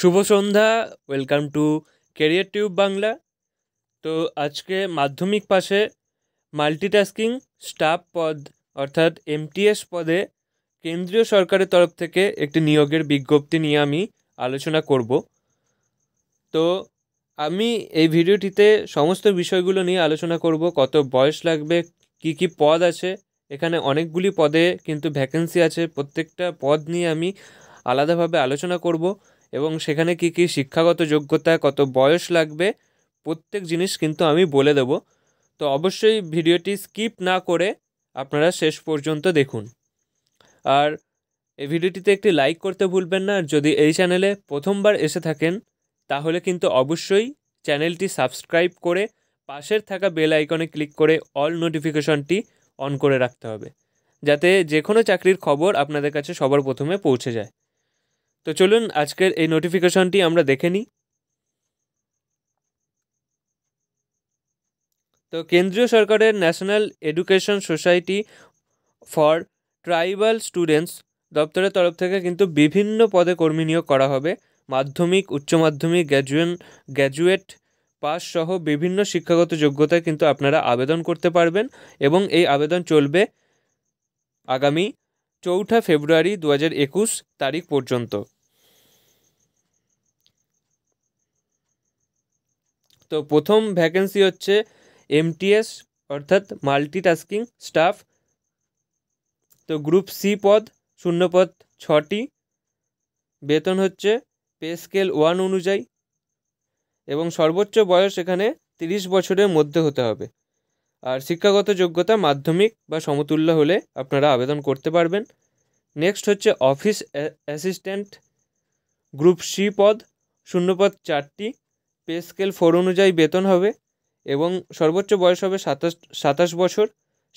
শুভ সন্ধ্যা welcome to career tube Bangla তো আজকে মাধ্যমিক পাশে মাল্টিটাস্কিং স্টাফ পদ অর্থাৎ এমটিএস পদে কেন্দ্রীয় সরকারের তরফ থেকে একটি নিয়োগের বিজ্ঞপ্তি নিয়ে আমি আলোচনা করব তো আমি এই ভিডিওটিতে সমস্ত বিষয়গুলো নিয়ে আলোচনা করব কত বয়স লাগবে কি কি পদ আছে এখানে অনেকগুলি পদে কিন্তু ভ্যাকেন্সি আছে প্রত্যেকটা পদ নিয়ে আমি আলাদাভাবে আলোচনা করব এবং সেখানে কি কি শিক্ষাগত যোগ্যতা কত বয়স লাগবে প্রত্যেক জিনিস কিন্তু আমি বলে দেব তো অবশ্যই ভিডিওটি স্কিপ না করে আপনারা শেষ পর্যন্ত দেখুন আর এই ভিডিওটিতে একটি লাইক করতে ভুলবেন না যদি এই চ্যানেলে প্রথমবার এসে থাকেন তাহলে কিন্তু অবশ্যই চ্যানেলটি সাবস্ক্রাইব করে পাশের থাকা বেল আইকনে ক্লিক করে অল নোটিফিকেশনটি অন করে রাখতে হবে যাতে যে কোনো চাকরির খবর আপনাদের কাছে সবার প্রথমে পৌঁছে যায় তো চলুন আজকের এই নোটিফিকেশনটি আমরা দেখে নিই তো কেন্দ্রীয় সরকারের national education society for tribal students দপ্তরের তরফ থেকে কিন্তু বিভিন্ন পদে কর্মী নিয়োগ করা হবে মাধ্যমিক উচ্চ মাধ্যমিক গ্র্যাজুয়েন গ্র্যাজুয়েট পাস সহ বিভিন্ন শিক্ষাগত যোগ্যতায় কিন্তু আপনারা আবেদন করতে পারবেন এবং এই আবেদন চলবে আগামী চৌঠা ফেব্রুয়ারি দু তারিখ পর্যন্ত তো প্রথম ভ্যাকেন্সি হচ্ছে এমটিএস অর্থাৎ মাল্টিটাস্কিং স্টাফ তো গ্রুপ সি পদ শূন্যপদ ছটি বেতন হচ্ছে পে স্কেল ওয়ান অনুযায়ী এবং সর্বোচ্চ বয়স এখানে তিরিশ বছরের মধ্যে হতে হবে আর শিক্ষাগত যোগ্যতা মাধ্যমিক বা সমতুল্য হলে আপনারা আবেদন করতে পারবেন নেক্সট হচ্ছে অফিস অ্যাসিস্ট্যান্ট গ্রুপ সি পদ শূন্যপদ চারটি পে স্কেল ফোর অনুযায়ী বেতন হবে এবং সর্বোচ্চ বয়স হবে সাতাশ সাতাশ বছর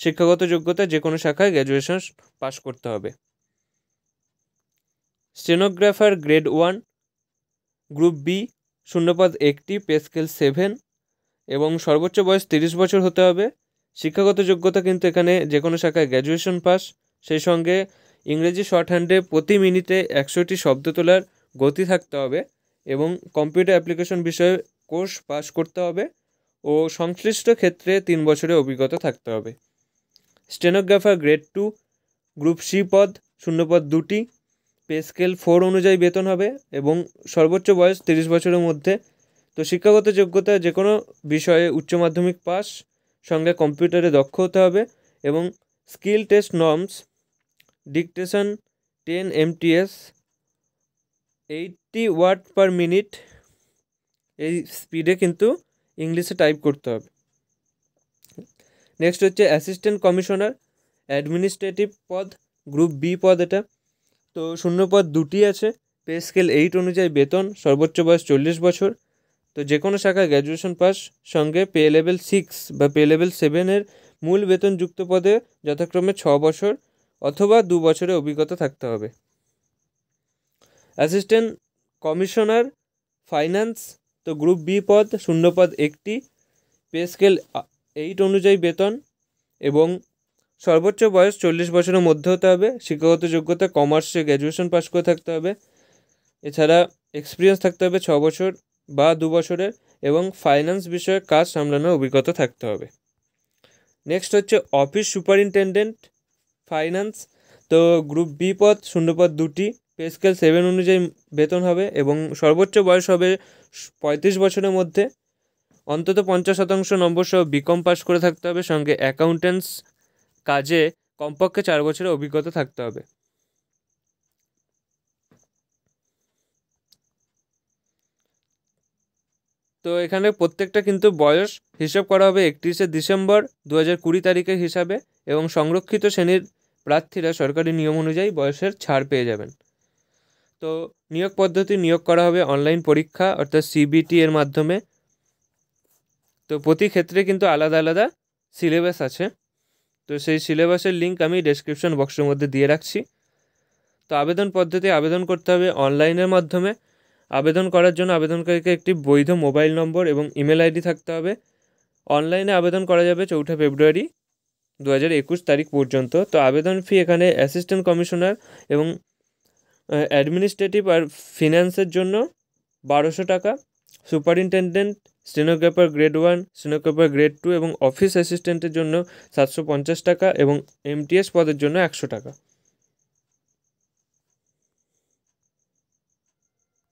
শিক্ষাগত যোগ্যতা যে কোনো শাখায় গ্র্যাজুয়েশন পাস করতে হবে stenographer grade one group B শূন্যপদ একটি পে স্কেল সেভেন এবং সর্বোচ্চ বয়স তিরিশ বছর হতে হবে শিক্ষাগত যোগ্যতা কিন্তু এখানে যে কোনো শাখায় গ্র্যাজুয়েশন পাস সেই সঙ্গে ইংরেজি শর্ট হ্যান্ডে প্রতি মিনিটে একশোটি শব্দ তোলার গতি থাকতে হবে এবং কম্পিউটার অ্যাপ্লিকেশন বিষয়ে কোর্স পাশ করতে হবে ও সংশ্লিষ্ট ক্ষেত্রে তিন বছরের অভিজ্ঞতা থাকতে হবে stenographer grade two group C পদ শূন্যপদ দুটি পে স্কেল ফোর অনুযায়ী বেতন হবে এবং সর্বোচ্চ বয়স তিরিশ বছরের মধ্যে তো শিক্ষাগত যোগ্যতা যে কোনো বিষয়ে উচ্চ মাধ্যমিক পাস সঙ্গে কম্পিউটারে দক্ষ হতে হবে এবং skill test norms dictation ten MTS eighty word per minute এই স্পিডে কিন্তু ইংলিশে টাইপ করতে হবে নেক্সট হচ্ছে অ্যাসিস্ট্যান্ট কমিশনার অ্যাডমিনিস্ট্রেটিভ পদ গ্রুপ বি পদ এটা তো শূন্য পদ দুটি আছে পে স্কেল এইট অনুযায়ী বেতন সর্বোচ্চ বয়স চল্লিশ বছর তো যে কোনো শাখায় গ্র্যাজুয়েশন পাস সঙ্গে পে লেভেল সিক্স বা পে লেভেল সেভেনের মূল বেতন যুক্ত পদে যথাক্রমে ছ বছর অথবা দু বছরের অভিজ্ঞতা থাকতে হবে অ্যাসিস্ট্যান্ট কমিশনার ফাইন্যান্স তো গ্রুপ বি পদ শূন্য পদ একটি পে স্কেল এইট অনুযায়ী বেতন এবং সর্বোচ্চ বয়স চল্লিশ বছরের মধ্যে হতে হবে শিক্ষাগত যোগ্যতা কমার্সে গ্র্যাজুয়েশন পাস করে থাকতে হবে এছাড়া এক্সপিরিয়েন্স থাকতে হবে ছ বছর বা দু বছরের এবং ফাইন্যান্স বিষয়ে কাজ সামলানোর অভিজ্ঞতা থাকতে হবে নেক্সট হচ্ছে অফিস সুপারিনটেনডেন্ট ফাইন্যান্স তো গ্রুপ বি পদ শূন্য পদ দুটি পে স্কেল সেভেন অনুযায়ী বেতন হবে এবং সর্বোচ্চ বয়স হবে পঁয়ত্রিশ বছরের মধ্যে অন্তত পঞ্চাশ শতাংশ নম্বর সহ বিকম পাস করে থাকতে হবে সঙ্গে অ্যাকাউন্টেন্স কাজে কমপক্ষে চার বছরের অভিজ্ঞতা থাকতে হবে তো এখানে প্রত্যেকটা কিন্তু বয়স হিসাব করা হবে একত্রিশে ডিসেম্বর দু হাজার কুড়ি তারিখের হিসাবে এবং সংরক্ষিত শ্রেণীর প্রার্থীরা সরকারি নিয়ম অনুযায়ী বয়সের ছাড় পেয়ে যাবেন তো নিয়োগ পদ্ধতি নিয়োগ করা হবে অনলাইন পরীক্ষা অর্থাৎ সিবিটি এর মাধ্যমে তো প্রতি ক্ষেত্রে কিন্তু আলাদা আলাদা সিলেবাস আছে তো সেই সিলেবাসের লিঙ্ক আমি ডেসক্রিপশন বক্সের মধ্যে দিয়ে রাখছি তো আবেদন পদ্ধতি আবেদন করতে হবে অনলাইনের মাধ্যমে আবেদন করার জন্য আবেদনকারীকে একটি বৈধ মোবাইল নম্বর এবং ইমেল আইডি থাকতে হবে অনলাইনে আবেদন করা যাবে চৌঠা ফেব্রুয়ারি দু হাজার একুশ তারিখ পর্যন্ত তো আবেদন ফি এখানে অ্যাসিস্ট্যান্ট কমিশনার এবং অ্যাডমিনিস্ট্রেটিভ আর ফিন্যান্সের জন্য বারোশো টাকা superintendent stenographer grade one stenographer grade two এবং অফিস অ্যাসিস্ট্যান্টের জন্য সাতশো পঞ্চাশ টাকা এবং এমটিএস পদের জন্য একশো টাকা